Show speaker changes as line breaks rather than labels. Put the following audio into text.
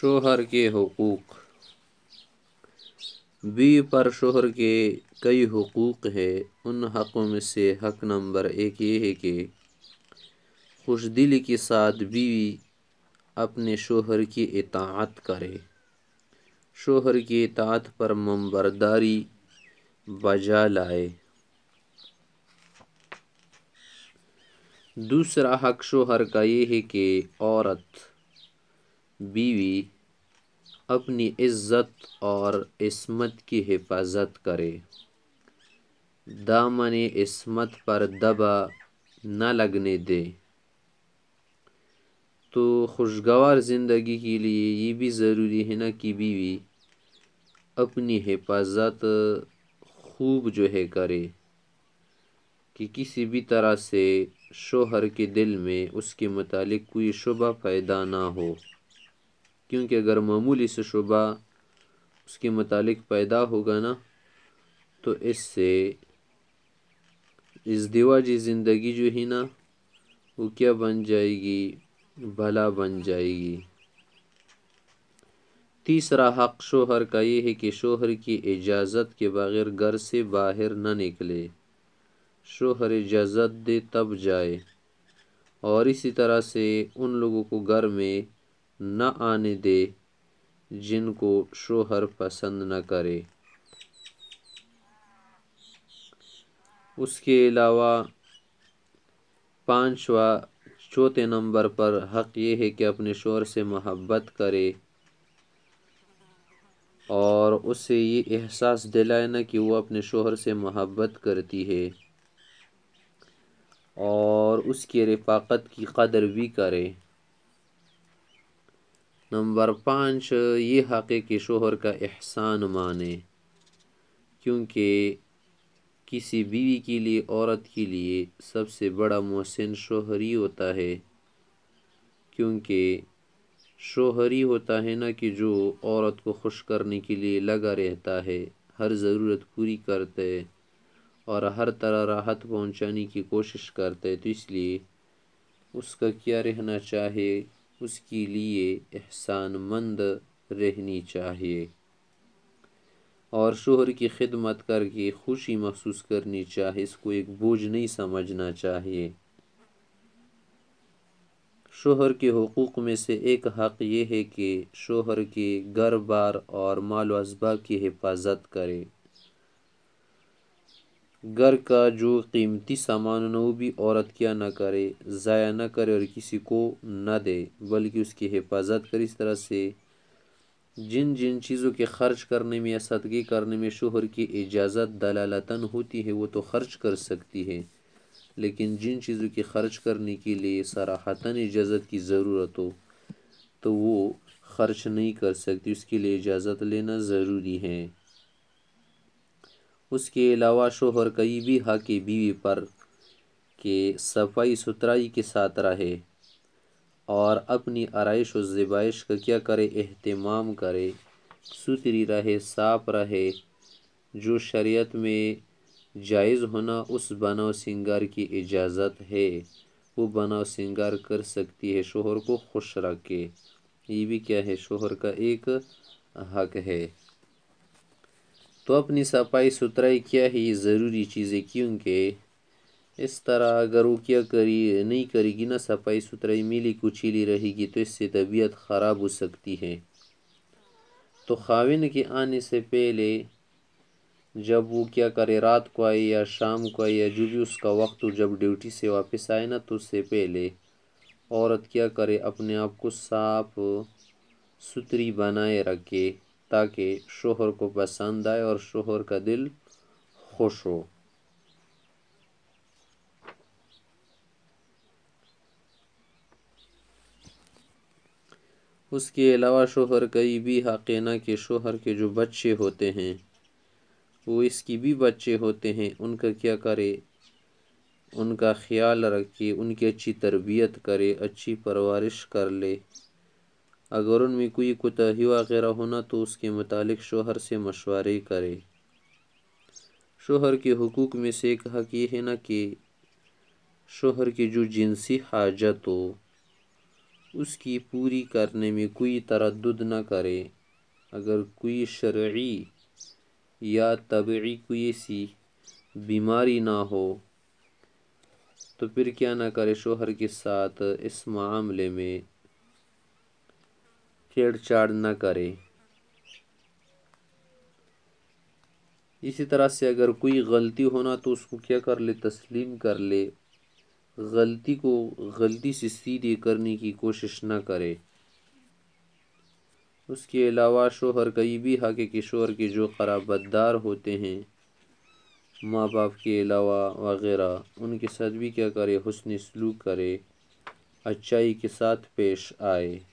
शोहर के हकूक़ बी पर शोहर के कई हकूक़ है उन हक़ों में से हक नंबर एक ये है कि खुश दिल के साथ बीवी अपने शोहर की इतात करे शोहर की इतात पर मंबरदारी बजा लाए दूसरा हक शोहर का ये है कि औरत बीवी अपनी इज्जत और इसमत की हिफाजत करे दामन इसमत पर दबा न लगने दे तो खुशगवार ज़िंदगी के लिए ये भी ज़रूरी है ना कि बीवी अपनी हिफाजत खूब जो है करे कि किसी भी तरह से शोहर के दिल में उसके मतलब कोई शुबा पैदा ना हो क्योंकि अगर मामूली से शुबा उसके मतलब पैदा होगा ना तो इससे इस दिवाजी ज़िंदगी जो है ना वो क्या बन जाएगी भला बन जाएगी तीसरा हक शोहर का ये है कि शोहर की इजाज़त के बग़ैर घर से बाहर ना निकले शोहर इजाज़त दे तब जाए और इसी तरह से उन लोगों को घर में न आने दे जिनको शोहर पसंद न करे उसके अलावा पाँचवा चौथे नंबर पर हक ये है कि अपने शोर से मोहब्बत करे और उसे ये एहसास दिलाए ना कि वो अपने शोहर से मोहब्बत करती है और उसके रफाकत की कदर भी करे नंबर पाँच ये हक़ के शोहर का एहसान माने क्योंकि किसी बीवी के लिए औरत के लिए सबसे बड़ा मोहसिन शोहर ही होता है क्योंकि शोहर ही होता है ना कि जो औरत को खुश करने के लिए लगा रहता है हर ज़रूरत पूरी करते और हर तरह राहत पहुंचाने की कोशिश करते तो इसलिए उसका क्या रहना चाहिए उसके लिए एहसानमंद रहनी चाहिए और शोहर की खिदमत करके खुशी महसूस करनी चाहिए इसको एक बोझ नहीं समझना चाहिए शोहर के हकूक़ में से एक हक़ ये है कि शोहर के घर बार और माल वसबा की हिफाजत करे घर का जो कीमती सामान वो भी औरत क्या ना करे ज़ाया ना करे और किसी को ना दे बल्कि उसकी हिफाजत करे इस तरह से जिन जिन चीज़ों के खर्च करने में या सदगी करने में शोहर की इजाज़त दलालतन होती है वो तो खर्च कर सकती है लेकिन जिन चीज़ों की खर्च करने के लिए सराहतन इजाज़त की ज़रूरत हो तो वो खर्च नहीं कर सकती उसके लिए इजाज़त लेना ज़रूरी है उसके अलावा शोहर कई बीहा की बीवी पर के सफाई सुथराई के साथ रहे और अपनी आरइश व ज़बाइश का क्या करे अहतमाम करे सुथरी रहे साफ रहे जो शरीयत में जायज़ होना उस बनाव सिंगार की इजाज़त है वो बनाव सिंगार कर सकती है शोहर को खुश रखे ये भी क्या है शोहर का एक हक है तो अपनी सफाई सुथराई क्या ही ज़रूरी चीज़ है क्योंकि इस तरह अगर वो क्या करी नहीं करेगी ना सफाई सुथराई मिली कुचीली रहेगी तो इससे तबीयत ख़राब हो सकती है तो खाविन के आने से पहले जब वो क्या करे रात को आए या शाम को आए या जो भी उसका वक्त हो जब ड्यूटी से वापस आए ना तो उससे पहले औरत क्या करे अपने आप को साफ सुथरी बनाए रखे ताकि शोहर को पसंद आए और शोहर का दिल खुश हो उसके अलावा शोहर कई भी हकीना के शोहर के जो बच्चे होते हैं वो इसकी भी बच्चे होते हैं उनका क्या करे उनका ख्याल रखे उनकी अच्छी तरबियत करे अच्छी परवरिश कर ले अगर उनमें कोई कोताही वगैरह होना तो उसके मतलब शोहर से मशवरे करे शोहर के हकूक़ में से एक हक ये है ना कि शोहर की जो जिनसी हाजत हो उसकी पूरी करने में कोई तरद ना करे अगर कोई शर्य या तबी कोई ऐसी बीमारी ना हो तो फिर क्या ना करे शोहर के साथ इस मामले में छेड़छाड़ न करे इसी तरह से अगर कोई गलती होना तो उसको क्या कर ले तस्लीम कर ले गलती को गलती से सीधे करने की कोशिश न करे उसके अलावा शोहर कई भी हक किशोर के जो खराब बददार होते हैं माँ बाप के अलावा वगैरह उनके साथ भी क्या करे हुसन सलूक करे अच्छाई के साथ पेश आए